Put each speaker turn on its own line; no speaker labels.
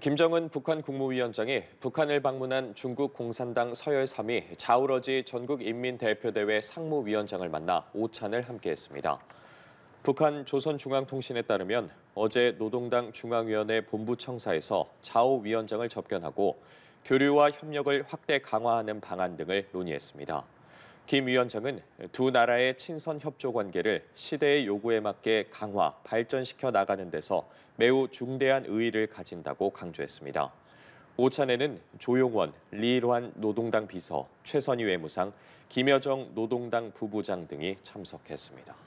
김정은 북한 국무위원장이 북한을 방문한 중국 공산당 서열 3위 자우러지 전국인민대표대회 상무위원장을 만나 오찬을 함께했습니다. 북한 조선중앙통신에 따르면 어제 노동당 중앙위원회 본부청사에서 자우 위원장을 접견하고 교류와 협력을 확대 강화하는 방안 등을 논의했습니다. 김 위원장은 두 나라의 친선 협조 관계를 시대의 요구에 맞게 강화, 발전시켜 나가는 데서 매우 중대한 의의를 가진다고 강조했습니다. 오찬에는 조용원, 리일환 노동당 비서, 최선희 외무상, 김여정 노동당 부부장 등이 참석했습니다.